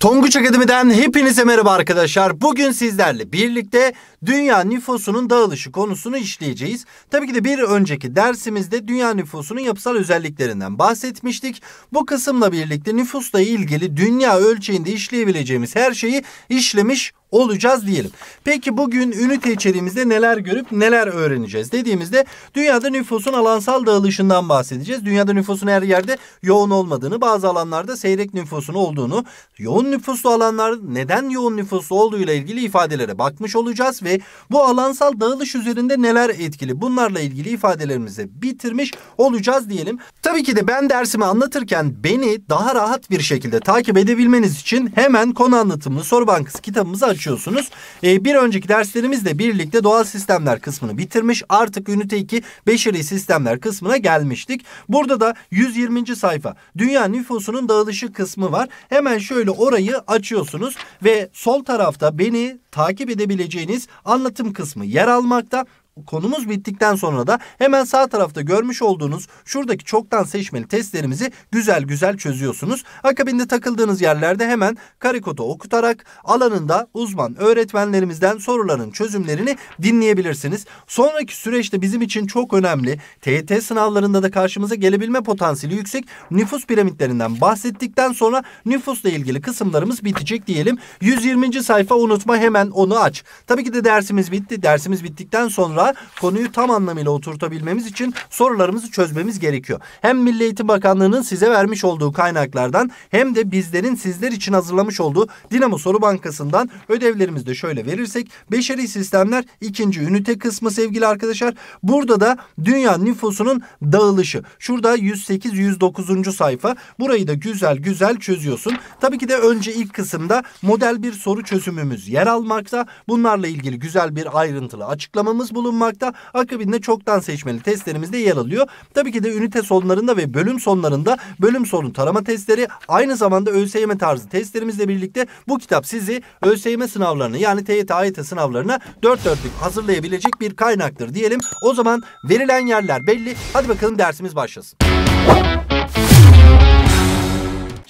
Tonguç Akademi'den hepinize merhaba arkadaşlar. Bugün sizlerle birlikte dünya nüfusunun dağılışı konusunu işleyeceğiz. Tabii ki de bir önceki dersimizde dünya nüfusunun yapısal özelliklerinden bahsetmiştik. Bu kısımla birlikte nüfusla ilgili dünya ölçeğinde işleyebileceğimiz her şeyi işlemiş olacağız diyelim. Peki bugün ünite içeriğimizde neler görüp neler öğreneceğiz dediğimizde dünyada nüfusun alansal dağılışından bahsedeceğiz. Dünyada nüfusun her yerde yoğun olmadığını, bazı alanlarda seyrek nüfusun olduğunu, yoğun nüfuslu alanlar neden yoğun nüfuslu olduğu ile ilgili ifadelere bakmış olacağız ve bu alansal dağılış üzerinde neler etkili bunlarla ilgili ifadelerimizi bitirmiş olacağız diyelim. Tabii ki de ben dersimi anlatırken beni daha rahat bir şekilde takip edebilmeniz için hemen konu anlatımlı soru bankası kitabımızı açıyorsunuz. E, ee, bir önceki derslerimizle birlikte doğal sistemler kısmını bitirmiş. Artık ünite 2 beşeri sistemler kısmına gelmiştik. Burada da 120. sayfa dünya nüfusunun dağılışı kısmı var. Hemen şöyle orayı açıyorsunuz ve sol tarafta beni takip edebileceğiniz anlatım kısmı yer almakta konumuz bittikten sonra da hemen sağ tarafta görmüş olduğunuz şuradaki çoktan seçmeli testlerimizi güzel güzel çözüyorsunuz. Akabinde takıldığınız yerlerde hemen karikodu okutarak alanında uzman öğretmenlerimizden soruların çözümlerini dinleyebilirsiniz. Sonraki süreçte bizim için çok önemli TET sınavlarında da karşımıza gelebilme potansiyeli yüksek nüfus piramitlerinden bahsettikten sonra nüfusla ilgili kısımlarımız bitecek diyelim. 120. sayfa unutma hemen onu aç. Tabii ki de dersimiz bitti. Dersimiz bittikten sonra konuyu tam anlamıyla oturtabilmemiz için sorularımızı çözmemiz gerekiyor. Hem Milli Eğitim Bakanlığı'nın size vermiş olduğu kaynaklardan hem de bizlerin sizler için hazırlamış olduğu Dinamo Soru Bankası'ndan ödevlerimizi de şöyle verirsek. Beşeri sistemler ikinci ünite kısmı sevgili arkadaşlar. Burada da dünya nüfusunun dağılışı. Şurada 108-109. sayfa. Burayı da güzel güzel çözüyorsun. Tabii ki de önce ilk kısımda model bir soru çözümümüz yer almakta. Bunlarla ilgili güzel bir ayrıntılı açıklamamız bulunmakta bulunmakta. Akabinde çoktan seçmeli testlerimizde yer alıyor. Tabii ki de ünite sonlarında ve bölüm sonlarında bölüm sonu tarama testleri aynı zamanda ÖSYM tarzı testlerimizle birlikte bu kitap sizi ÖSYM sınavlarını yani TYT, AYT sınavlarına dört dörtlük hazırlayabilecek bir kaynaktır diyelim. O zaman verilen yerler belli. Hadi bakalım dersimiz başlasın.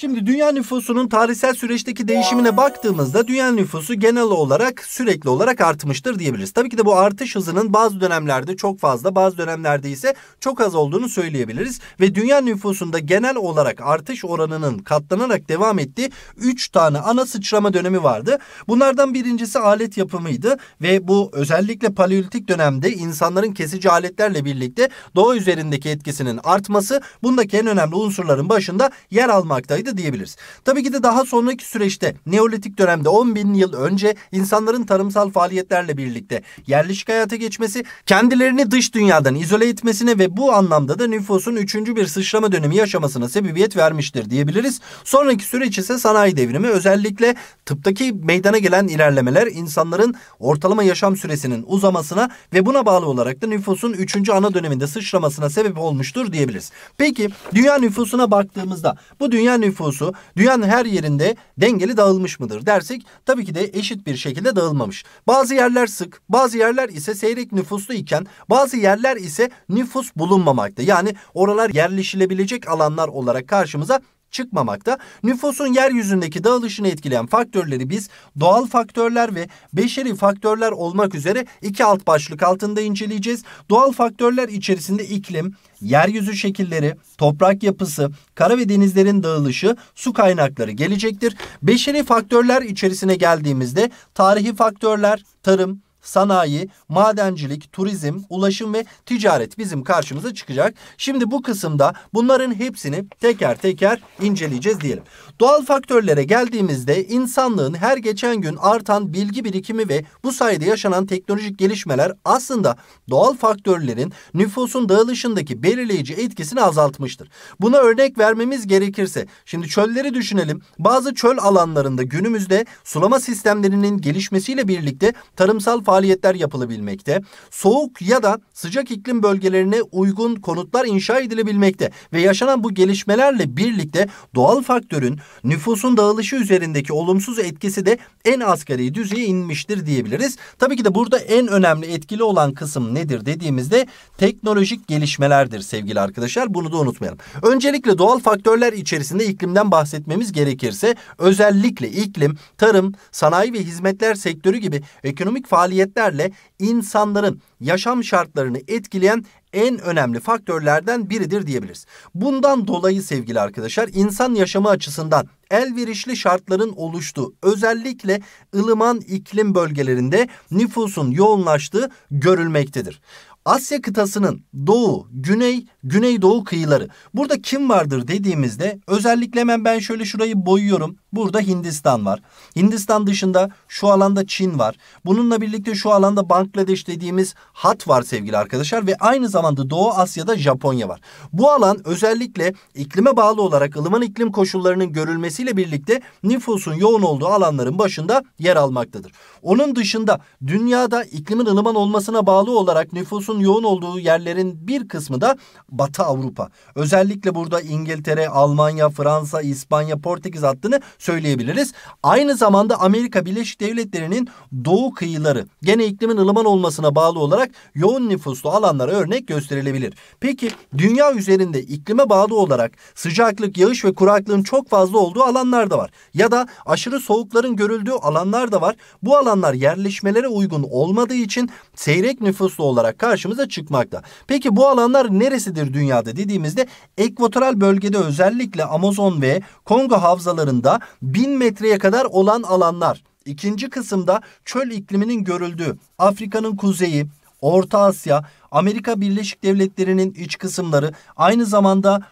Şimdi dünya nüfusunun tarihsel süreçteki değişimine baktığımızda dünya nüfusu genel olarak sürekli olarak artmıştır diyebiliriz. Tabii ki de bu artış hızının bazı dönemlerde çok fazla bazı dönemlerde ise çok az olduğunu söyleyebiliriz. Ve dünya nüfusunda genel olarak artış oranının katlanarak devam ettiği 3 tane ana sıçrama dönemi vardı. Bunlardan birincisi alet yapımıydı ve bu özellikle paleolitik dönemde insanların kesici aletlerle birlikte doğa üzerindeki etkisinin artması bundaki en önemli unsurların başında yer almaktaydı de diyebiliriz. Tabii ki de daha sonraki süreçte Neolitik dönemde 10 bin yıl önce insanların tarımsal faaliyetlerle birlikte yerleşik hayata geçmesi kendilerini dış dünyadan izole etmesine ve bu anlamda da nüfusun 3. bir sıçrama dönemi yaşamasına sebebiyet vermiştir diyebiliriz. Sonraki süreç ise sanayi devrimi özellikle tıptaki meydana gelen ilerlemeler insanların ortalama yaşam süresinin uzamasına ve buna bağlı olarak da nüfusun 3. ana döneminde sıçramasına sebep olmuştur diyebiliriz. Peki dünya nüfusuna baktığımızda bu dünya nüfusu nüfusu dünyanın her yerinde dengeli dağılmış mıdır dersek tabii ki de eşit bir şekilde dağılmamış. Bazı yerler sık, bazı yerler ise seyrek nüfuslu iken bazı yerler ise nüfus bulunmamakta. Yani oralar yerleşilebilecek alanlar olarak karşımıza çıkmamakta. Nüfusun yeryüzündeki dağılışını etkileyen faktörleri biz doğal faktörler ve beşeri faktörler olmak üzere iki alt başlık altında inceleyeceğiz. Doğal faktörler içerisinde iklim, yeryüzü şekilleri, toprak yapısı, kara ve denizlerin dağılışı, su kaynakları gelecektir. Beşeri faktörler içerisine geldiğimizde tarihi faktörler, tarım, sanayi, madencilik, turizm, ulaşım ve ticaret bizim karşımıza çıkacak. Şimdi bu kısımda bunların hepsini teker teker inceleyeceğiz diyelim. Doğal faktörlere geldiğimizde insanlığın her geçen gün artan bilgi birikimi ve bu sayede yaşanan teknolojik gelişmeler aslında doğal faktörlerin nüfusun dağılışındaki belirleyici etkisini azaltmıştır. Buna örnek vermemiz gerekirse şimdi çölleri düşünelim. Bazı çöl alanlarında günümüzde sulama sistemlerinin gelişmesiyle birlikte tarımsal faaliyetler yapılabilmekte, soğuk ya da sıcak iklim bölgelerine uygun konutlar inşa edilebilmekte ve yaşanan bu gelişmelerle birlikte doğal faktörün nüfusun dağılışı üzerindeki olumsuz etkisi de en asgari düzeye inmiştir diyebiliriz. Tabii ki de burada en önemli etkili olan kısım nedir dediğimizde teknolojik gelişmelerdir sevgili arkadaşlar. Bunu da unutmayalım. Öncelikle doğal faktörler içerisinde iklimden bahsetmemiz gerekirse özellikle iklim, tarım, sanayi ve hizmetler sektörü gibi ekonomik faaliyet faaliyetlerle insanların yaşam şartlarını etkileyen en önemli faktörlerden biridir diyebiliriz. Bundan dolayı sevgili arkadaşlar insan yaşamı açısından elverişli şartların oluştuğu özellikle ılıman iklim bölgelerinde nüfusun yoğunlaştığı görülmektedir. Asya kıtasının doğu, güney, güneydoğu kıyıları. Burada kim vardır dediğimizde özellikle hemen ben şöyle şurayı boyuyorum. Burada Hindistan var. Hindistan dışında şu alanda Çin var. Bununla birlikte şu alanda Bangladeş dediğimiz hat var sevgili arkadaşlar ve aynı zamanda Doğu Asya'da Japonya var. Bu alan özellikle iklime bağlı olarak ılıman iklim koşullarının görülmesiyle birlikte nüfusun yoğun olduğu alanların başında yer almaktadır. Onun dışında dünyada iklimin ılıman olmasına bağlı olarak nüfusun nüfusun yoğun olduğu yerlerin bir kısmı da Batı Avrupa. Özellikle burada İngiltere, Almanya, Fransa, İspanya, Portekiz hattını söyleyebiliriz. Aynı zamanda Amerika Birleşik Devletleri'nin doğu kıyıları gene iklimin ılıman olmasına bağlı olarak yoğun nüfuslu alanlara örnek gösterilebilir. Peki dünya üzerinde iklime bağlı olarak sıcaklık, yağış ve kuraklığın çok fazla olduğu alanlar da var. Ya da aşırı soğukların görüldüğü alanlar da var. Bu alanlar yerleşmelere uygun olmadığı için seyrek nüfuslu olarak karşı karşımıza çıkmakta. Peki bu alanlar neresidir dünyada dediğimizde ekvatoral bölgede özellikle Amazon ve Kongo havzalarında 1000 metreye kadar olan alanlar. İkinci kısımda çöl ikliminin görüldüğü Afrika'nın kuzeyi, Orta Asya, Amerika Birleşik Devletleri'nin iç kısımları, aynı zamanda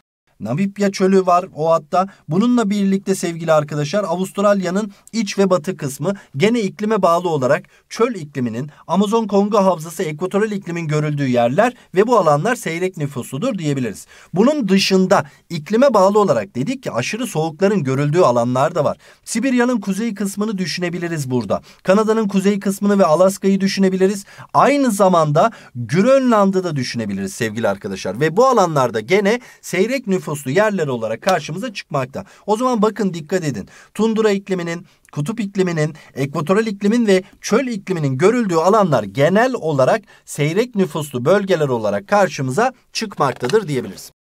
Namibya çölü var o hatta. Bununla birlikte sevgili arkadaşlar Avustralya'nın iç ve batı kısmı gene iklime bağlı olarak çöl ikliminin Amazon Kongo havzası ekvatoral iklimin görüldüğü yerler ve bu alanlar seyrek nüfusludur diyebiliriz. Bunun dışında iklime bağlı olarak dedik ki aşırı soğukların görüldüğü alanlar da var. Sibirya'nın kuzey kısmını düşünebiliriz burada. Kanada'nın kuzey kısmını ve Alaska'yı düşünebiliriz. Aynı zamanda Grönland'ı da düşünebiliriz sevgili arkadaşlar. Ve bu alanlarda gene seyrek nüfus nüfuslu yerler olarak karşımıza çıkmakta. O zaman bakın dikkat edin. Tundura ikliminin, kutup ikliminin, ekvatoral iklimin ve çöl ikliminin görüldüğü alanlar genel olarak seyrek nüfuslu bölgeler olarak karşımıza çıkmaktadır diyebiliriz.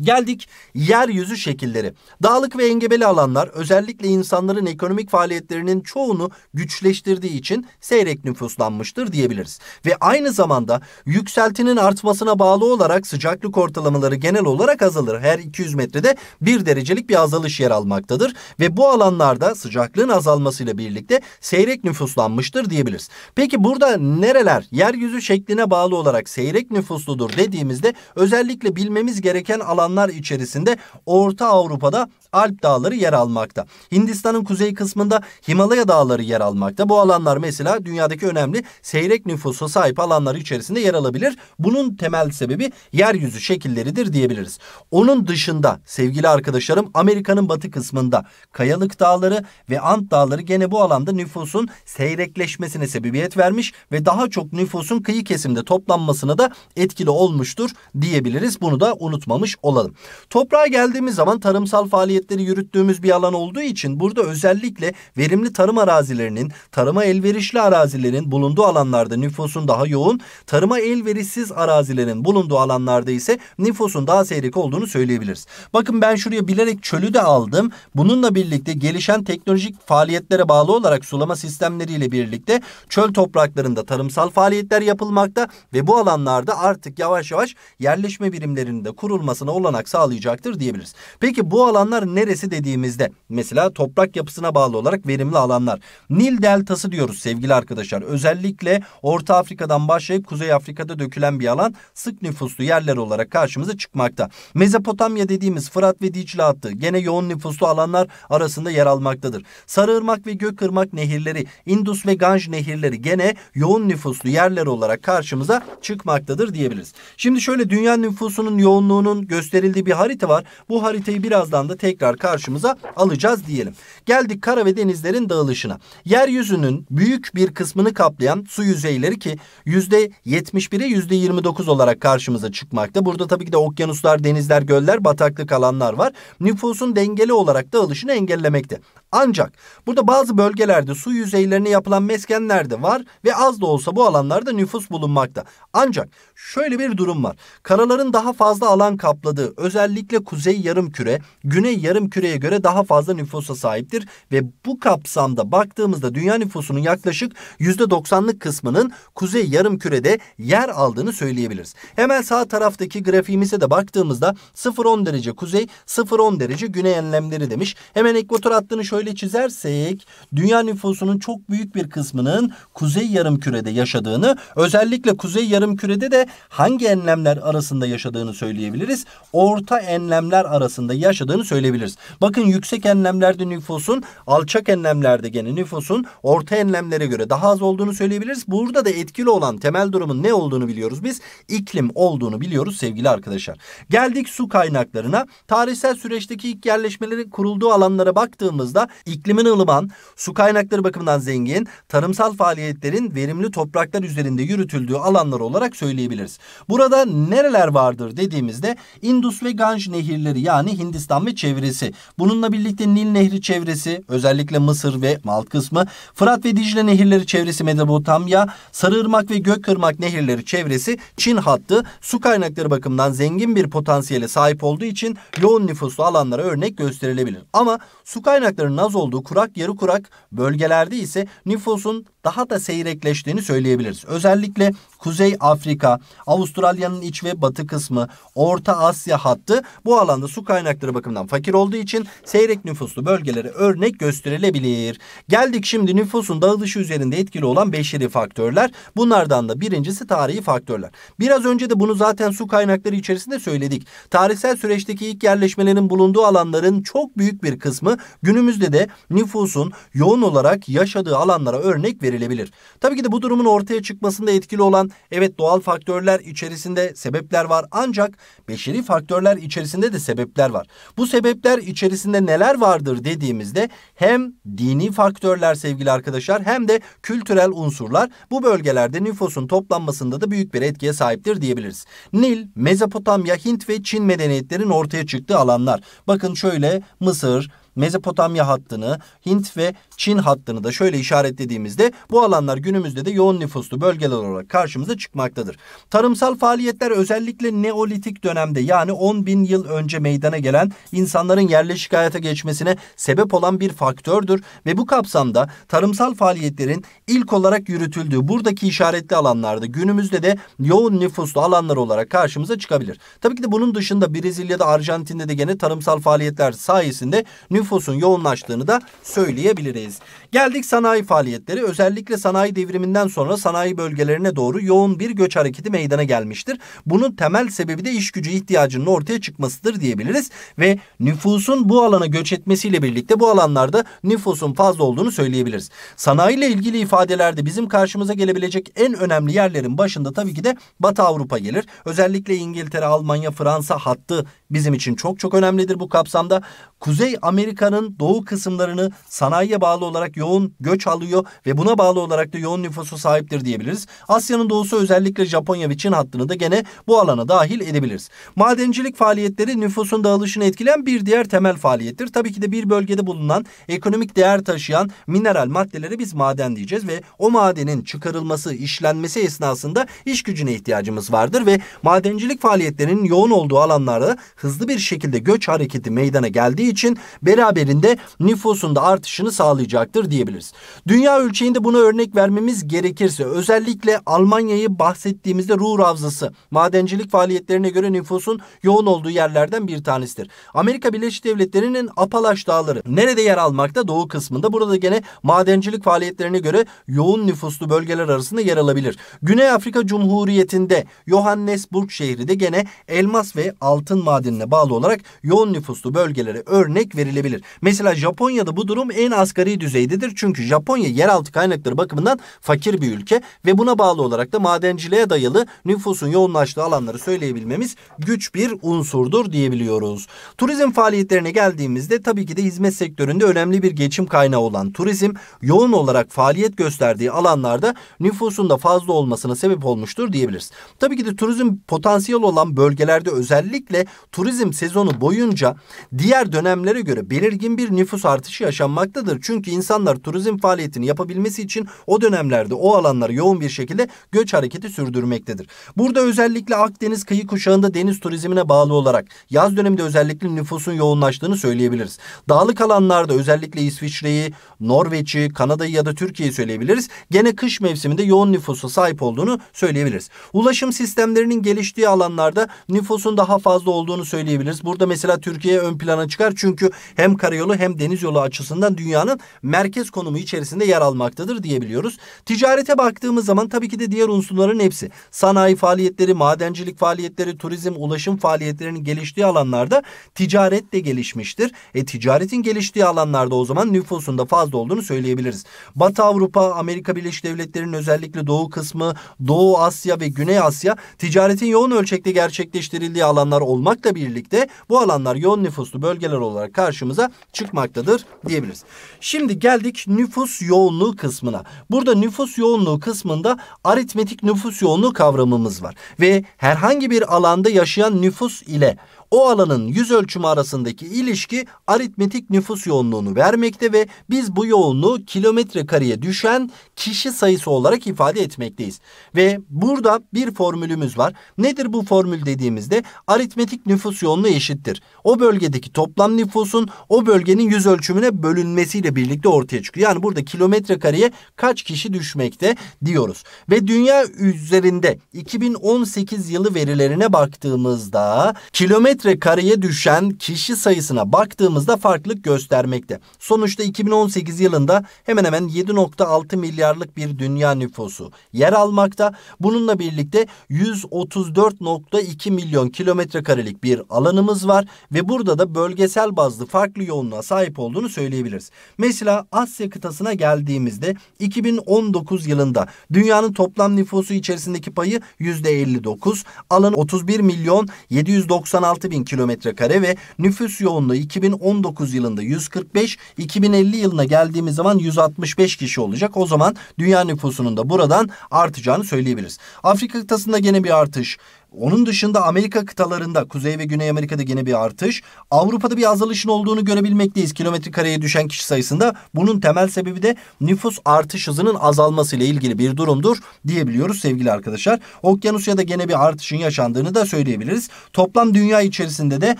Geldik yeryüzü şekilleri. Dağlık ve engebeli alanlar özellikle insanların ekonomik faaliyetlerinin çoğunu güçleştirdiği için seyrek nüfuslanmıştır diyebiliriz. Ve aynı zamanda yükseltinin artmasına bağlı olarak sıcaklık ortalamaları genel olarak azalır. Her 200 metrede 1 derecelik bir azalış yer almaktadır. Ve bu alanlarda sıcaklığın azalmasıyla birlikte seyrek nüfuslanmıştır diyebiliriz. Peki burada nereler yeryüzü şekline bağlı olarak seyrek nüfusludur dediğimizde özellikle bilmemiz gereken alanlar alanlar içerisinde Orta Avrupa'da Alp dağları yer almakta. Hindistan'ın kuzey kısmında Himalaya dağları yer almakta. Bu alanlar mesela dünyadaki önemli seyrek nüfusa sahip alanlar içerisinde yer alabilir. Bunun temel sebebi yeryüzü şekilleridir diyebiliriz. Onun dışında sevgili arkadaşlarım Amerika'nın batı kısmında Kayalık dağları ve Ant dağları gene bu alanda nüfusun seyrekleşmesine sebebiyet vermiş ve daha çok nüfusun kıyı kesimde toplanmasına da etkili olmuştur diyebiliriz. Bunu da unutmamış olalım. Toprağa geldiğimiz zaman tarımsal faaliyetleri yürüttüğümüz bir alan olduğu için burada özellikle verimli tarım arazilerinin, tarıma elverişli arazilerin bulunduğu alanlarda nüfusun daha yoğun, tarıma elverişsiz arazilerin bulunduğu alanlarda ise nüfusun daha seyrek olduğunu söyleyebiliriz. Bakın ben şuraya bilerek çölü de aldım. Bununla birlikte gelişen teknolojik faaliyetlere bağlı olarak sulama sistemleriyle birlikte çöl topraklarında tarımsal faaliyetler yapılmakta ve bu alanlarda artık yavaş yavaş yerleşme birimlerinin de kurulmasına olanak sağlayacaktır diyebiliriz. Peki bu alanlar neresi dediğimizde mesela toprak yapısına bağlı olarak verimli alanlar. Nil deltası diyoruz sevgili arkadaşlar. Özellikle Orta Afrika'dan başlayıp Kuzey Afrika'da dökülen bir alan sık nüfuslu yerler olarak karşımıza çıkmakta. Mezopotamya dediğimiz Fırat ve Dicle hattı gene yoğun nüfuslu alanlar arasında yer almaktadır. Sarıırmak ve Gökırmak nehirleri, Indus ve Ganj nehirleri gene yoğun nüfuslu yerler olarak karşımıza çıkmaktadır diyebiliriz. Şimdi şöyle dünya nüfusunun yoğunluğunun göz gösterildiği bir harita var. Bu haritayı birazdan da tekrar karşımıza alacağız diyelim. Geldik kara ve denizlerin dağılışına. Yeryüzünün büyük bir kısmını kaplayan su yüzeyleri ki %71'e %29 olarak karşımıza çıkmakta. Burada tabii ki de okyanuslar, denizler, göller, bataklık alanlar var. Nüfusun dengeli olarak dağılışını engellemekte. Ancak burada bazı bölgelerde su yüzeylerine yapılan meskenler de var ve az da olsa bu alanlarda nüfus bulunmakta. Ancak şöyle bir durum var. Karaların daha fazla alan kapladığı sağladığı özellikle kuzey yarım küre, güney yarım küreye göre daha fazla nüfusa sahiptir ve bu kapsamda baktığımızda dünya nüfusunun yaklaşık %90'lık kısmının kuzey yarım kürede yer aldığını söyleyebiliriz. Hemen sağ taraftaki grafiğimize de baktığımızda 0-10 derece kuzey, 0-10 derece güney enlemleri demiş. Hemen ekvator hattını şöyle çizersek dünya nüfusunun çok büyük bir kısmının kuzey yarım kürede yaşadığını, özellikle kuzey yarım kürede de hangi enlemler arasında yaşadığını söyleyebiliriz orta enlemler arasında yaşadığını söyleyebiliriz. Bakın yüksek enlemlerde nüfusun, alçak enlemlerde gene nüfusun orta enlemlere göre daha az olduğunu söyleyebiliriz. Burada da etkili olan temel durumun ne olduğunu biliyoruz biz. İklim olduğunu biliyoruz sevgili arkadaşlar. Geldik su kaynaklarına. Tarihsel süreçteki ilk yerleşmelerin kurulduğu alanlara baktığımızda iklimin ılıman, su kaynakları bakımından zengin, tarımsal faaliyetlerin verimli topraklar üzerinde yürütüldüğü alanlar olarak söyleyebiliriz. Burada nereler vardır dediğimizde in Indus ve Ganj nehirleri yani Hindistan ve çevresi. Bununla birlikte Nil Nehri çevresi özellikle Mısır ve mal kısmı, Fırat ve Dicle nehirleri çevresi Mezopotamya, Sarıırmak ve Gökırmak nehirleri çevresi Çin hattı su kaynakları bakımından zengin bir potansiyele sahip olduğu için yoğun nüfuslu alanlara örnek gösterilebilir. Ama su kaynaklarının az olduğu kurak yarı kurak bölgelerde ise nüfusun daha da seyrekleştiğini söyleyebiliriz. Özellikle Kuzey Afrika, Avustralya'nın iç ve batı kısmı, Orta Asya hattı bu alanda su kaynakları bakımından fakir olduğu için seyrek nüfuslu bölgelere örnek gösterilebilir. Geldik şimdi nüfusun dağılışı üzerinde etkili olan beşeri faktörler. Bunlardan da birincisi tarihi faktörler. Biraz önce de bunu zaten su kaynakları içerisinde söyledik. Tarihsel süreçteki ilk yerleşmelerin bulunduğu alanların çok büyük bir kısmı günümüzde de nüfusun yoğun olarak yaşadığı alanlara örnek verilir verilebilir. Tabii ki de bu durumun ortaya çıkmasında etkili olan evet doğal faktörler içerisinde sebepler var ancak beşeri faktörler içerisinde de sebepler var. Bu sebepler içerisinde neler vardır dediğimizde hem dini faktörler sevgili arkadaşlar hem de kültürel unsurlar bu bölgelerde nüfusun toplanmasında da büyük bir etkiye sahiptir diyebiliriz. Nil, Mezopotamya, Hint ve Çin medeniyetlerin ortaya çıktığı alanlar. Bakın şöyle Mısır, Mezopotamya hattını, Hint ve Çin hattını da şöyle işaretlediğimizde bu alanlar günümüzde de yoğun nüfuslu bölgeler olarak karşımıza çıkmaktadır. Tarımsal faaliyetler özellikle Neolitik dönemde yani 10 bin yıl önce meydana gelen insanların yerleşik hayata geçmesine sebep olan bir faktördür ve bu kapsamda tarımsal faaliyetlerin ilk olarak yürütüldüğü buradaki işaretli alanlarda günümüzde de yoğun nüfuslu alanlar olarak karşımıza çıkabilir. Tabii ki de bunun dışında Brezilya'da, Arjantin'de de gene tarımsal faaliyetler sayesinde nüfus nüfusun yoğunlaştığını da söyleyebiliriz. Geldik sanayi faaliyetleri. Özellikle sanayi devriminden sonra sanayi bölgelerine doğru yoğun bir göç hareketi meydana gelmiştir. Bunun temel sebebi de iş gücü ihtiyacının ortaya çıkmasıdır diyebiliriz ve nüfusun bu alana göç etmesiyle birlikte bu alanlarda nüfusun fazla olduğunu söyleyebiliriz. Sanayi ile ilgili ifadelerde bizim karşımıza gelebilecek en önemli yerlerin başında tabii ki de Batı Avrupa gelir. Özellikle İngiltere, Almanya, Fransa hattı bizim için çok çok önemlidir bu kapsamda. Kuzey Amerika'nın doğu kısımlarını sanayiye bağlı olarak yoğun göç alıyor ve buna bağlı olarak da yoğun nüfusu sahiptir diyebiliriz. Asya'nın doğusu özellikle Japonya ve Çin hattını da gene bu alana dahil edebiliriz. Madencilik faaliyetleri nüfusun dağılışını etkileyen bir diğer temel faaliyettir. Tabii ki de bir bölgede bulunan ekonomik değer taşıyan mineral maddelere biz maden diyeceğiz ve o madenin çıkarılması, işlenmesi esnasında iş gücüne ihtiyacımız vardır ve madencilik faaliyetlerinin yoğun olduğu alanlarda hızlı bir şekilde göç hareketi meydana geldiği için beraberinde nüfusun da artışını sağlayacaktır diyebiliriz. Dünya ölçeğinde buna örnek vermemiz gerekirse özellikle Almanya'yı bahsettiğimizde Ruhr Havzası madencilik faaliyetlerine göre nüfusun yoğun olduğu yerlerden bir tanesidir. Amerika Birleşik Devletleri'nin Apalaş Dağları nerede yer almakta? Doğu kısmında. Burada gene madencilik faaliyetlerine göre yoğun nüfuslu bölgeler arasında yer alabilir. Güney Afrika Cumhuriyeti'nde Johannesburg şehri de gene elmas ve altın maden adedine bağlı olarak yoğun nüfuslu bölgelere örnek verilebilir. Mesela Japonya'da bu durum en asgari düzeydedir. Çünkü Japonya yeraltı kaynakları bakımından fakir bir ülke ve buna bağlı olarak da madenciliğe dayalı nüfusun yoğunlaştığı alanları söyleyebilmemiz güç bir unsurdur diyebiliyoruz. Turizm faaliyetlerine geldiğimizde tabii ki de hizmet sektöründe önemli bir geçim kaynağı olan turizm yoğun olarak faaliyet gösterdiği alanlarda nüfusun da fazla olmasına sebep olmuştur diyebiliriz. Tabii ki de turizm potansiyel olan bölgelerde özellikle turizm sezonu boyunca diğer dönemlere göre belirgin bir nüfus artışı yaşanmaktadır. Çünkü insanlar turizm faaliyetini yapabilmesi için o dönemlerde o alanlara yoğun bir şekilde göç hareketi sürdürmektedir. Burada özellikle Akdeniz kıyı kuşağında deniz turizmine bağlı olarak yaz döneminde özellikle nüfusun yoğunlaştığını söyleyebiliriz. Dağlık alanlarda özellikle İsviçre'yi, Norveç'i, Kanada'yı ya da Türkiye'yi söyleyebiliriz. Gene kış mevsiminde yoğun nüfusa sahip olduğunu söyleyebiliriz. Ulaşım sistemlerinin geliştiği alanlarda nüfusun daha fazla olduğunu söyleyebiliriz. Burada mesela Türkiye ön plana çıkar çünkü hem karayolu hem deniz yolu açısından dünyanın merkez konumu içerisinde yer almaktadır diyebiliyoruz. Ticarete baktığımız zaman tabii ki de diğer unsurların hepsi sanayi faaliyetleri, madencilik faaliyetleri, turizm, ulaşım faaliyetlerinin geliştiği alanlarda ticaret de gelişmiştir. E ticaretin geliştiği alanlarda o zaman nüfusunda fazla olduğunu söyleyebiliriz. Batı Avrupa, Amerika Birleşik Devletleri'nin özellikle doğu kısmı, Doğu Asya ve Güney Asya ticaretin yoğun ölçekte gerçekleştirildiği alanlar olmakla birlikte bu alanlar yoğun nüfuslu bölgeler olarak karşımıza çıkmaktadır diyebiliriz. Şimdi geldik nüfus yoğunluğu kısmına. Burada nüfus yoğunluğu kısmında aritmetik nüfus yoğunluğu kavramımız var. Ve herhangi bir alanda yaşayan nüfus ile o alanın yüz ölçümü arasındaki ilişki aritmetik nüfus yoğunluğunu vermekte ve biz bu yoğunluğu kilometre kareye düşen kişi sayısı olarak ifade etmekteyiz. Ve burada bir formülümüz var. Nedir bu formül dediğimizde aritmetik nüfus yoğunluğu eşittir. O bölgedeki toplam nüfusun o bölgenin yüz ölçümüne bölünmesiyle birlikte ortaya çıkıyor. Yani burada kilometre kareye kaç kişi düşmekte diyoruz. Ve dünya üzerinde 2018 yılı verilerine baktığımızda kilometre kilometre kareye düşen kişi sayısına baktığımızda farklılık göstermekte. Sonuçta 2018 yılında hemen hemen 7.6 milyarlık bir dünya nüfusu yer almakta. Bununla birlikte 134.2 milyon kilometre karelik bir alanımız var ve burada da bölgesel bazlı farklı yoğunluğa sahip olduğunu söyleyebiliriz. Mesela Asya kıtasına geldiğimizde 2019 yılında dünyanın toplam nüfusu içerisindeki payı %59, alanı 31 milyon 796 126 bin kilometre kare ve nüfus yoğunluğu 2019 yılında 145, 2050 yılına geldiğimiz zaman 165 kişi olacak. O zaman dünya nüfusunun da buradan artacağını söyleyebiliriz. Afrika kıtasında gene bir artış onun dışında Amerika kıtalarında Kuzey ve Güney Amerika'da gene bir artış. Avrupa'da bir azalışın olduğunu görebilmekteyiz. Kilometre kareye düşen kişi sayısında bunun temel sebebi de nüfus artış hızının azalmasıyla ilgili bir durumdur diyebiliyoruz sevgili arkadaşlar. Okyanusya'da gene bir artışın yaşandığını da söyleyebiliriz. Toplam dünya içerisinde de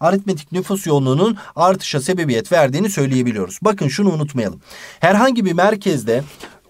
aritmetik nüfus yoğunluğunun artışa sebebiyet verdiğini söyleyebiliyoruz. Bakın şunu unutmayalım. Herhangi bir merkezde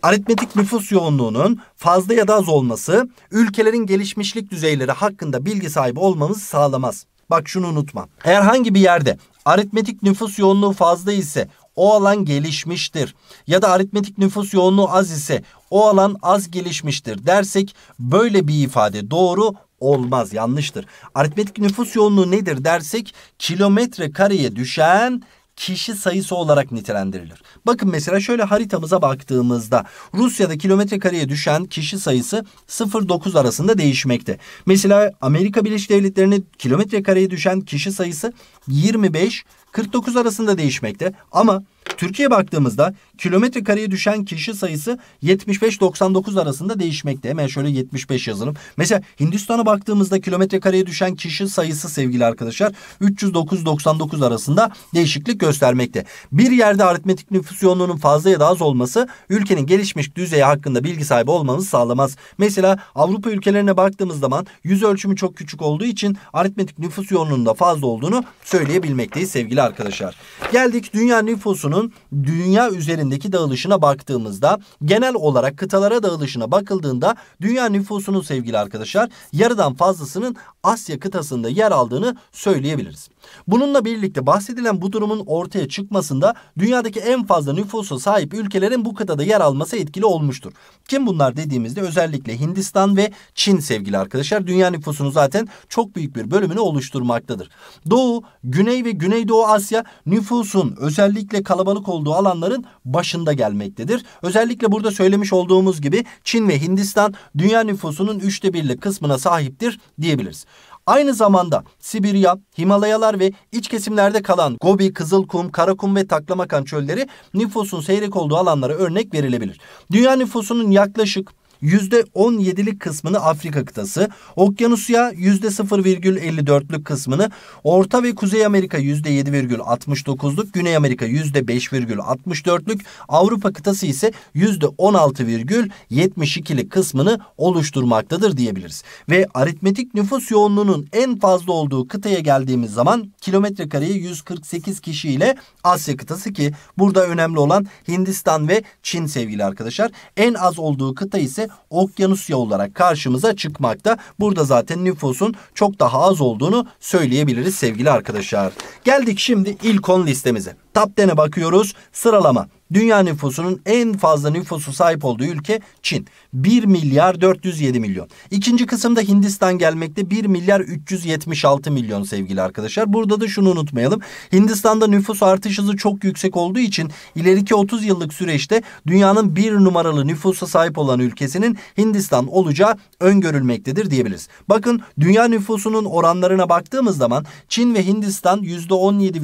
aritmetik nüfus yoğunluğunun fazla ya da az olması ülkelerin gelişmişlik düzeyleri hakkında bilgi sahibi olmamızı sağlamaz. Bak şunu unutma. Eğer hangi bir yerde aritmetik nüfus yoğunluğu fazla ise o alan gelişmiştir. Ya da aritmetik nüfus yoğunluğu az ise o alan az gelişmiştir dersek böyle bir ifade doğru olmaz yanlıştır. Aritmetik nüfus yoğunluğu nedir dersek kilometre kareye düşen kişi sayısı olarak nitelendirilir. Bakın mesela şöyle haritamıza baktığımızda Rusya'da kilometre kareye düşen kişi sayısı 0-9 arasında değişmekte. Mesela Amerika Birleşik Devletleri'nin kilometre kareye düşen kişi sayısı 25 49 arasında değişmekte ama Türkiye baktığımızda kilometre kareye düşen kişi sayısı 75-99 arasında değişmekte. Hemen şöyle 75 yazalım. Mesela Hindistan'a baktığımızda kilometre kareye düşen kişi sayısı sevgili arkadaşlar 309-99 arasında değişiklik göstermekte. Bir yerde aritmetik nüfus yoğunluğunun fazla ya da az olması ülkenin gelişmiş düzeyi hakkında bilgi sahibi olmamızı sağlamaz. Mesela Avrupa ülkelerine baktığımız zaman yüz ölçümü çok küçük olduğu için aritmetik nüfus yoğunluğunda fazla olduğunu söyleyebilmekteyiz sevgili kadarıyla arkadaşlar. Geldik dünya nüfusunun dünya üzerindeki dağılışına baktığımızda genel olarak kıtalara dağılışına bakıldığında dünya nüfusunun sevgili arkadaşlar yarıdan fazlasının Asya kıtasında yer aldığını söyleyebiliriz. Bununla birlikte bahsedilen bu durumun ortaya çıkmasında dünyadaki en fazla nüfusa sahip ülkelerin bu kıtada yer alması etkili olmuştur. Kim bunlar dediğimizde özellikle Hindistan ve Çin sevgili arkadaşlar dünya nüfusunu zaten çok büyük bir bölümünü oluşturmaktadır. Doğu, Güney ve Güneydoğu Asya nüfusun özellikle kalabalık olduğu alanların başında gelmektedir. Özellikle burada söylemiş olduğumuz gibi Çin ve Hindistan dünya nüfusunun üçte birlik kısmına sahiptir diyebiliriz. Aynı zamanda Sibirya, Himalayalar ve iç kesimlerde kalan Gobi, Kızılkum, Karakum ve Taklamakan çölleri nüfusun seyrek olduğu alanlara örnek verilebilir. Dünya nüfusunun yaklaşık %17'lik kısmını Afrika kıtası, Okyanusya %0,54'lük kısmını, Orta ve Kuzey Amerika %7,69'luk, Güney Amerika %5,64'lük, Avrupa kıtası ise %16,72'lik kısmını oluşturmaktadır diyebiliriz. Ve aritmetik nüfus yoğunluğunun en fazla olduğu kıtaya geldiğimiz zaman kilometre kareye 148 kişiyle Asya kıtası ki burada önemli olan Hindistan ve Çin sevgili arkadaşlar. En az olduğu kıta ise Okyanusya olarak karşımıza çıkmakta. Burada zaten nüfusun çok daha az olduğunu söyleyebiliriz sevgili arkadaşlar. Geldik şimdi ilk 10 listemize. Tapten'e bakıyoruz. Sıralama. Dünya nüfusunun en fazla nüfusu sahip olduğu ülke Çin. 1 milyar 407 milyon. İkinci kısımda Hindistan gelmekte 1 milyar 376 milyon sevgili arkadaşlar. Burada da şunu unutmayalım. Hindistan'da nüfus artış hızı çok yüksek olduğu için ileriki 30 yıllık süreçte dünyanın bir numaralı nüfusa sahip olan ülkesinin Hindistan olacağı öngörülmektedir diyebiliriz. Bakın dünya nüfusunun oranlarına baktığımız zaman Çin ve Hindistan %17,9,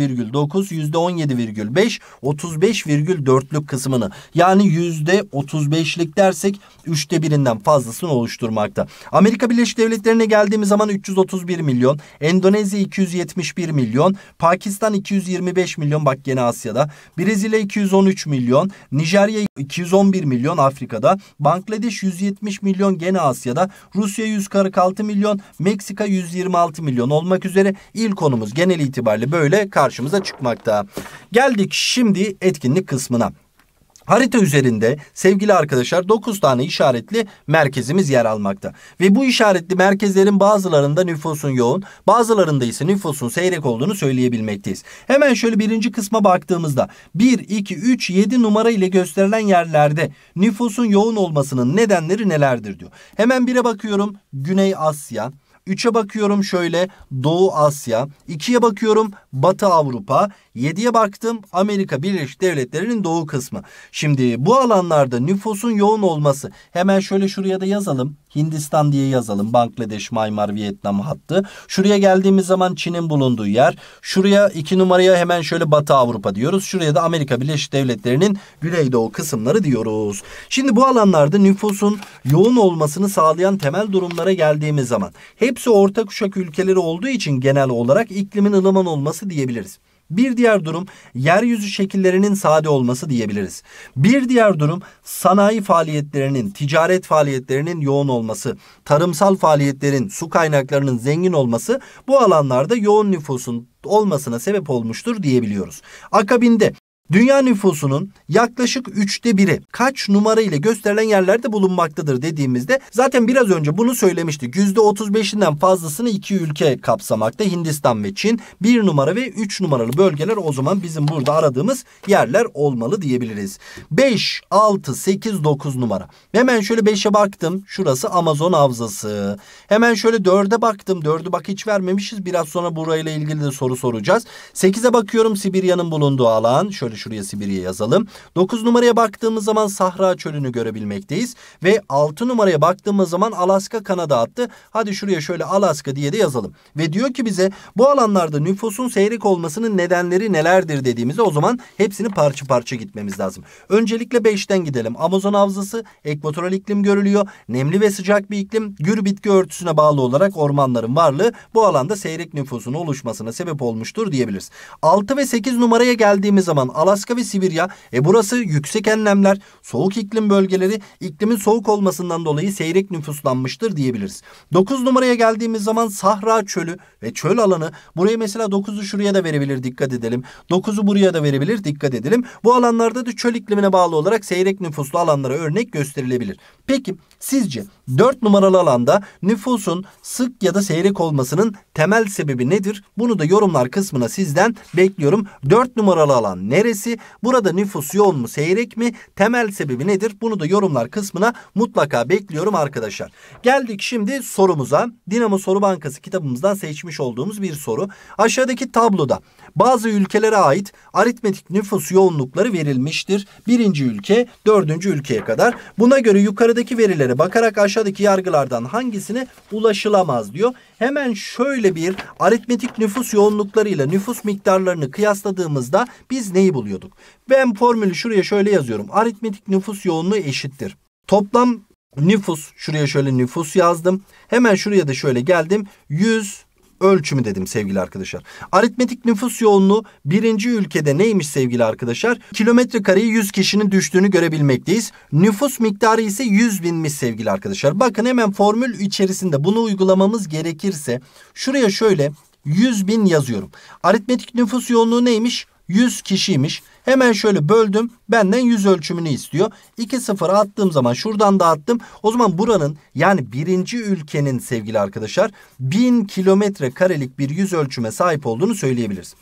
%17 16,5 35,4'lük kısmını yani yüzde %35'lik dersek üçte birinden fazlasını oluşturmakta. Amerika Birleşik Devletleri'ne geldiğimiz zaman 331 milyon, Endonezya 271 milyon, Pakistan 225 milyon bak gene Asya'da, Brezilya 213 milyon, Nijerya 211 milyon Afrika'da, Bangladeş 170 milyon gene Asya'da, Rusya 146 milyon, Meksika 126 milyon olmak üzere ilk konumuz genel itibariyle böyle karşımıza çıkmakta. Geldik şimdi etkinlik kısmına. Harita üzerinde sevgili arkadaşlar 9 tane işaretli merkezimiz yer almakta. Ve bu işaretli merkezlerin bazılarında nüfusun yoğun, bazılarında ise nüfusun seyrek olduğunu söyleyebilmekteyiz. Hemen şöyle birinci kısma baktığımızda 1, 2, 3, 7 numara ile gösterilen yerlerde nüfusun yoğun olmasının nedenleri nelerdir diyor. Hemen 1'e bakıyorum Güney Asya. 3'e bakıyorum şöyle Doğu Asya, 2'ye bakıyorum Batı Avrupa, 7'ye baktım Amerika Birleşik Devletleri'nin doğu kısmı. Şimdi bu alanlarda nüfusun yoğun olması hemen şöyle şuraya da yazalım. Hindistan diye yazalım. Bangladeş, Maymar, Vietnam hattı. Şuraya geldiğimiz zaman Çin'in bulunduğu yer. Şuraya iki numaraya hemen şöyle Batı Avrupa diyoruz. Şuraya da Amerika Birleşik Devletleri'nin güneydoğu kısımları diyoruz. Şimdi bu alanlarda nüfusun yoğun olmasını sağlayan temel durumlara geldiğimiz zaman hepsi orta kuşak ülkeleri olduğu için genel olarak iklimin ılıman olması diyebiliriz. Bir diğer durum yeryüzü şekillerinin sade olması diyebiliriz. Bir diğer durum sanayi faaliyetlerinin, ticaret faaliyetlerinin yoğun olması, tarımsal faaliyetlerin, su kaynaklarının zengin olması bu alanlarda yoğun nüfusun olmasına sebep olmuştur diyebiliyoruz. Akabinde Dünya nüfusunun yaklaşık üçte biri kaç numara ile gösterilen yerlerde bulunmaktadır dediğimizde zaten biraz önce bunu söylemiştik. Yüzde %35'inden fazlasını iki ülke kapsamakta Hindistan ve Çin. Bir numara ve üç numaralı bölgeler o zaman bizim burada aradığımız yerler olmalı diyebiliriz. 5, 6, 8, 9 numara. Hemen şöyle 5'e baktım. Şurası Amazon havzası. Hemen şöyle 4'e baktım. 4'ü bak hiç vermemişiz. Biraz sonra burayla ilgili de soru soracağız. 8'e bakıyorum Sibirya'nın bulunduğu alan. Şöyle Hadi şuraya Sibirya yazalım. 9 numaraya baktığımız zaman Sahra Çölü'nü görebilmekteyiz. Ve 6 numaraya baktığımız zaman Alaska Kanada attı. Hadi şuraya şöyle Alaska diye de yazalım. Ve diyor ki bize bu alanlarda nüfusun seyrek olmasının nedenleri nelerdir dediğimizde o zaman hepsini parça parça gitmemiz lazım. Öncelikle 5'ten gidelim. Amazon havzası ekvatoral iklim görülüyor. Nemli ve sıcak bir iklim gür bitki örtüsüne bağlı olarak ormanların varlığı bu alanda seyrek nüfusun oluşmasına sebep olmuştur diyebiliriz. 6 ve 8 numaraya geldiğimiz zaman Alaska ve Sibirya. E burası yüksek enlemler, soğuk iklim bölgeleri iklimin soğuk olmasından dolayı seyrek nüfuslanmıştır diyebiliriz. 9 numaraya geldiğimiz zaman Sahra Çölü ve çöl alanı. Burayı mesela 9'u şuraya da verebilir dikkat edelim. 9'u buraya da verebilir dikkat edelim. Bu alanlarda da çöl iklimine bağlı olarak seyrek nüfuslu alanlara örnek gösterilebilir. Peki sizce 4 numaralı alanda nüfusun sık ya da seyrek olmasının temel sebebi nedir? Bunu da yorumlar kısmına sizden bekliyorum. 4 numaralı alan neresi? meselesi. Burada nüfus yoğun mu seyrek mi? Temel sebebi nedir? Bunu da yorumlar kısmına mutlaka bekliyorum arkadaşlar. Geldik şimdi sorumuza. Dinamo Soru Bankası kitabımızdan seçmiş olduğumuz bir soru. Aşağıdaki tabloda bazı ülkelere ait aritmetik nüfus yoğunlukları verilmiştir. Birinci ülke, dördüncü ülkeye kadar. Buna göre yukarıdaki verilere bakarak aşağıdaki yargılardan hangisine ulaşılamaz diyor. Hemen şöyle bir aritmetik nüfus yoğunluklarıyla nüfus miktarlarını kıyasladığımızda biz neyi buluyoruz? buluyorduk. Ben formülü şuraya şöyle yazıyorum. Aritmetik nüfus yoğunluğu eşittir. Toplam nüfus şuraya şöyle nüfus yazdım. Hemen şuraya da şöyle geldim. 100 ölçümü dedim sevgili arkadaşlar. Aritmetik nüfus yoğunluğu birinci ülkede neymiş sevgili arkadaşlar? Kilometre kareyi 100 kişinin düştüğünü görebilmekteyiz. Nüfus miktarı ise 100 binmiş sevgili arkadaşlar. Bakın hemen formül içerisinde bunu uygulamamız gerekirse şuraya şöyle 100 bin yazıyorum. Aritmetik nüfus yoğunluğu neymiş? 100 kişiymiş. Hemen şöyle böldüm. Benden 100 ölçümünü istiyor. 2 sıfır attığım zaman şuradan da attım. O zaman buranın yani birinci ülkenin sevgili arkadaşlar 1000 kilometre karelik bir yüz ölçüme sahip olduğunu söyleyebiliriz.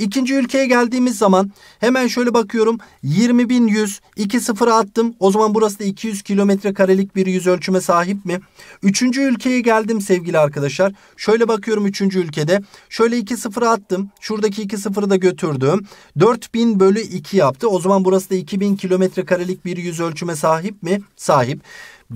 İkinci ülkeye geldiğimiz zaman hemen şöyle bakıyorum 20.100 2 sıfıra attım. O zaman burası da 200 kilometre karelik bir yüz ölçüme sahip mi? Üçüncü ülkeye geldim sevgili arkadaşlar. Şöyle bakıyorum üçüncü ülkede. Şöyle iki sıfıra attım. Şuradaki iki sıfırı da götürdüm. 4000 bölü 2 yaptı. O zaman burası da 2000 kilometre karelik bir yüz ölçüme sahip mi? Sahip.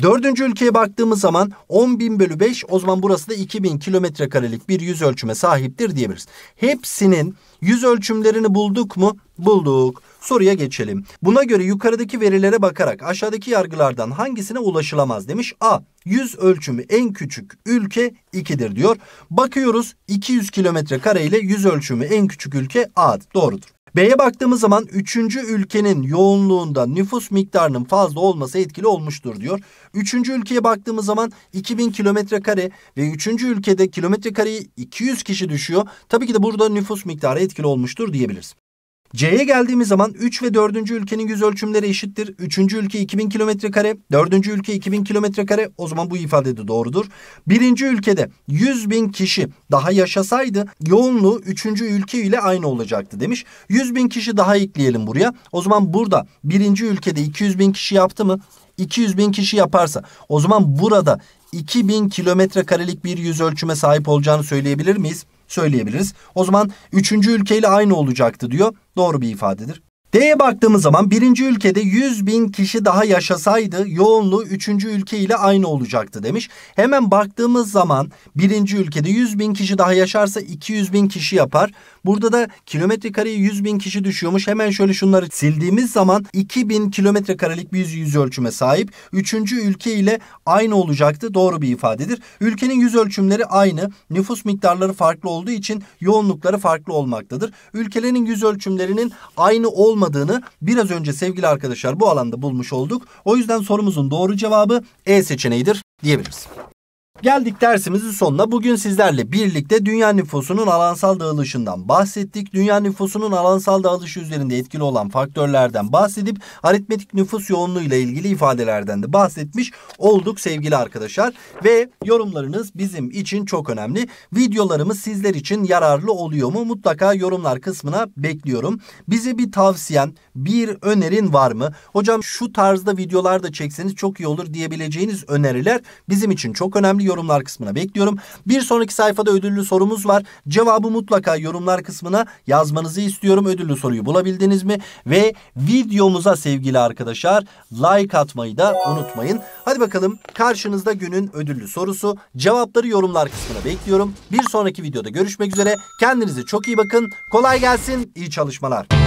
Dördüncü ülkeye baktığımız zaman 10.000 bölü 5 o zaman burası da 2000 kilometre karelik bir yüz ölçüme sahiptir diyebiliriz. Hepsinin yüz ölçümlerini bulduk mu? Bulduk. Soruya geçelim. Buna göre yukarıdaki verilere bakarak aşağıdaki yargılardan hangisine ulaşılamaz demiş. A. Yüz ölçümü en küçük ülke 2'dir diyor. Bakıyoruz 200 kilometre kare ile yüz ölçümü en küçük ülke A. Doğrudur. B'ye baktığımız zaman 3. ülkenin yoğunluğunda nüfus miktarının fazla olması etkili olmuştur diyor. 3. ülkeye baktığımız zaman 2000 kilometre kare ve 3. ülkede kilometre kareyi 200 kişi düşüyor. Tabii ki de burada nüfus miktarı etkili olmuştur diyebiliriz. C'ye geldiğimiz zaman 3 ve 4. ülkenin yüz ölçümleri eşittir. 3. ülke 2000 kilometre kare, 4. ülke 2000 kilometre kare. O zaman bu ifade de doğrudur. 1. ülkede 100 bin kişi daha yaşasaydı yoğunluğu 3. ülke ile aynı olacaktı demiş. 100 bin kişi daha ekleyelim buraya. O zaman burada 1. ülkede 200 bin kişi yaptı mı? 200 bin kişi yaparsa o zaman burada 2000 kilometre karelik bir yüz ölçüme sahip olacağını söyleyebilir miyiz? söyleyebiliriz. O zaman üçüncü ülkeyle aynı olacaktı diyor. Doğru bir ifadedir. D'ye baktığımız zaman birinci ülkede 100 bin kişi daha yaşasaydı yoğunluğu üçüncü ülke ile aynı olacaktı demiş. Hemen baktığımız zaman birinci ülkede 100 bin kişi daha yaşarsa 200 bin kişi yapar. Burada da kilometre kareye 100 bin kişi düşüyormuş. Hemen şöyle şunları sildiğimiz zaman 2000 kilometre karelik bir yüz ölçüme sahip. Üçüncü ülke ile aynı olacaktı. Doğru bir ifadedir. Ülkenin yüz ölçümleri aynı. Nüfus miktarları farklı olduğu için yoğunlukları farklı olmaktadır. Ülkelerin yüz ölçümlerinin aynı olmadığını biraz önce sevgili arkadaşlar bu alanda bulmuş olduk. O yüzden sorumuzun doğru cevabı E seçeneğidir diyebiliriz. Geldik dersimizin sonuna. Bugün sizlerle birlikte dünya nüfusunun alansal dağılışından bahsettik. Dünya nüfusunun alansal dağılışı üzerinde etkili olan faktörlerden bahsedip aritmetik nüfus yoğunluğu ile ilgili ifadelerden de bahsetmiş olduk sevgili arkadaşlar. Ve yorumlarınız bizim için çok önemli. Videolarımız sizler için yararlı oluyor mu? Mutlaka yorumlar kısmına bekliyorum. Bize bir tavsiyen, bir önerin var mı? Hocam şu tarzda videolar da çekseniz çok iyi olur diyebileceğiniz öneriler bizim için çok önemli yorumlar kısmına bekliyorum. Bir sonraki sayfada ödüllü sorumuz var. Cevabı mutlaka yorumlar kısmına yazmanızı istiyorum. Ödüllü soruyu bulabildiniz mi? Ve videomuza sevgili arkadaşlar like atmayı da unutmayın. Hadi bakalım karşınızda günün ödüllü sorusu. Cevapları yorumlar kısmına bekliyorum. Bir sonraki videoda görüşmek üzere. Kendinize çok iyi bakın. Kolay gelsin. İyi çalışmalar.